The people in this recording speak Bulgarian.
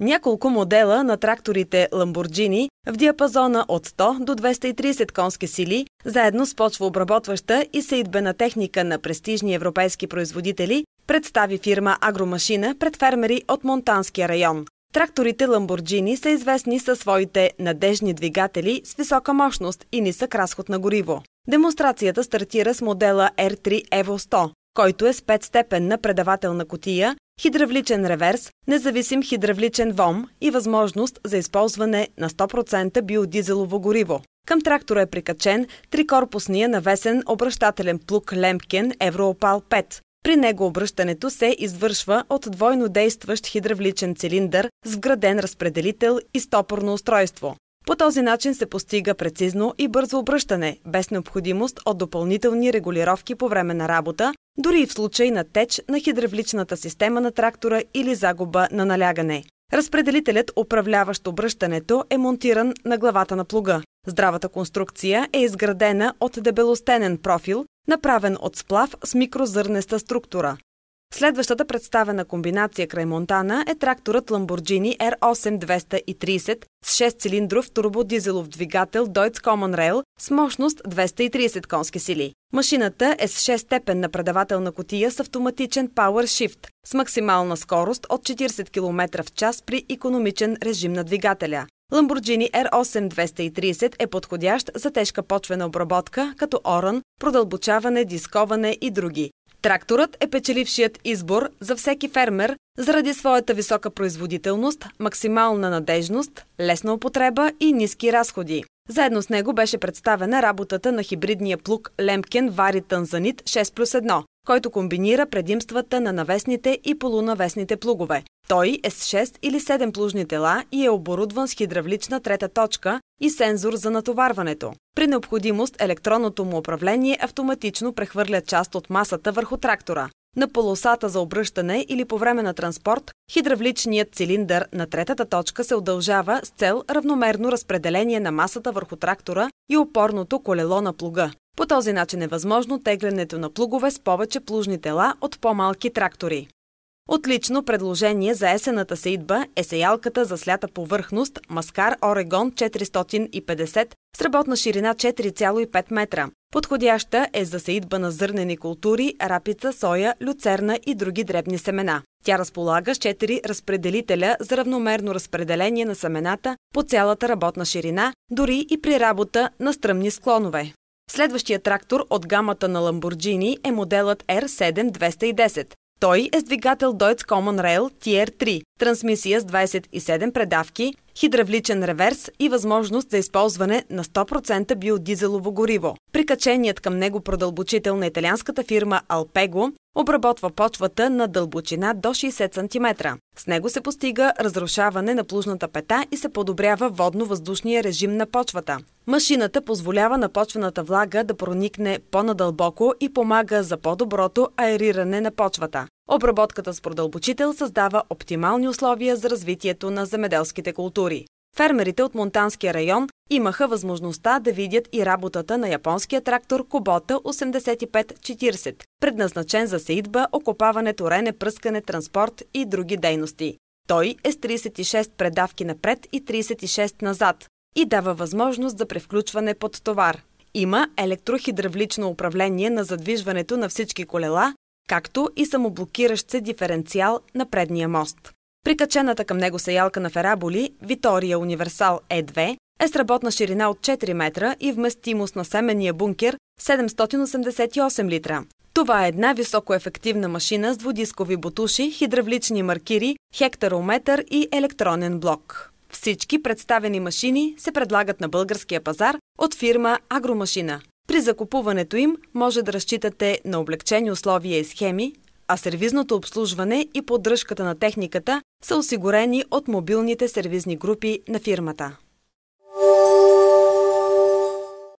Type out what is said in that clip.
няколко модела на тракторите Lamborghini в диапазона от 100 до 230 конски сили, заедно с почвообработваща и съидбена техника на престижни европейски производители, представи фирма Агромашина пред фермери от Монтанския район. Тракторите Lamborghini са известни със своите надежни двигатели с висока мощност и нисък разход на гориво. Демонстрацията стартира с модела R3 Evo 100, който е с 5-степенна предавателна котия, хидравличен реверс, независим хидравличен ВОМ и възможност за използване на 100% биодизелово гориво. Към трактора е прикачен трикорпусния навесен обращателен плуг Лемкен Евроопал 5. При него обръщането се извършва от двойно действащ хидравличен цилиндър с вграден разпределител и стопорно устройство. По този начин се постига прецизно и бързо обръщане, без необходимост от допълнителни регулировки по време на работа, дори и в случай на теч на хидравличната система на трактора или загуба на налягане. Разпределителят, управляващ обръщането, е монтиран на главата на плуга. Здравата конструкция е изградена от дебелостенен профил, направен от сплав с микрозърнеста структура. Следващата представена комбинация край Монтана е тракторът Lamborghini R8 230 с 6-цилиндров турбодизелов двигател Deutz Common Rail с мощност 230 конски сили. Машината е с 6 степен на предавателна котия с автоматичен Power Shift с максимална скорост от 40 км в час при економичен режим на двигателя. Lamborghini R8 230 е подходящ за тежка почвена обработка, като оран, продълбочаване, дисковане и други. Тракторът е печелившият избор за всеки фермер заради своята висока производителност, максимална надежност, лесна употреба и ниски разходи. Заедно с него беше представена работата на хибридния плуг Lemken Vari Tanzanit 6 плюс 1, който комбинира предимствата на навесните и полунавесните плугове. Той е с 6 или 7 плужни тела и е оборудван с хидравлична трета точка и сензор за натоварването. При необходимост електронното му управление автоматично прехвърля част от масата върху трактора. На полосата за обръщане или по време на транспорт, хидравличният цилиндър на третата точка се удължава с цел равномерно разпределение на масата върху трактора и опорното колело на плуга. По този начин е възможно теглянето на плугове с повече плужни тела от по-малки трактори. Отлично предложение за есената сеидба е сеялката за слята повърхност Маскар Орегон 450 с работна ширина 4,5 метра. Подходяща е за сеидба на зърнени култури, рапица, соя, люцерна и други дребни семена. Тя разполага с 4 разпределителя за равномерно разпределение на семената по цялата работна ширина, дори и при работа на стръмни склонове. Следващия трактор от гамата на Ламборджини е моделът R7210. Той е с двигател Deutz Common Rail TR3, трансмисия с 27 предавки, хидравличен реверс и възможност за използване на 100% биодизелово гориво. Прикаченият към него продълбочител на италианската фирма Alpego обработва почвата на дълбочина до 60 см. С него се постига разрушаване на плужната пета и се подобрява водно-въздушния режим на почвата. Машината позволява на почвената влага да проникне по-надълбоко и помага за по-доброто аериране на почвата. Обработката с продълбочител създава оптимални условия за развитието на земеделските култури. Фермерите от Монтанския район имаха възможността да видят и работата на японския трактор Кубота 8540, предназначен за сеидба, окопаване, торене, пръскане, транспорт и други дейности. Той е с 36 предавки напред и 36 назад и дава възможност за превключване под товар. Има електрохидравлично управление на задвижването на всички колела, както и самоблокиращ се диференциал на предния мост. Прикачената към него сеялка на фераболи Витория Универсал Е2 е с работна ширина от 4 метра и вместимост на семения бункер 788 литра. Това е една високоефективна машина с двудискови бутуши, хидравлични маркири, хектарометър и електронен блок. Всички представени машини се предлагат на българския пазар от фирма Агромашина. При закупуването им може да разчитате на облегчени условия и схеми, а сервизното обслужване и поддръжката на техниката са осигурени от мобилните сервизни групи на фирмата.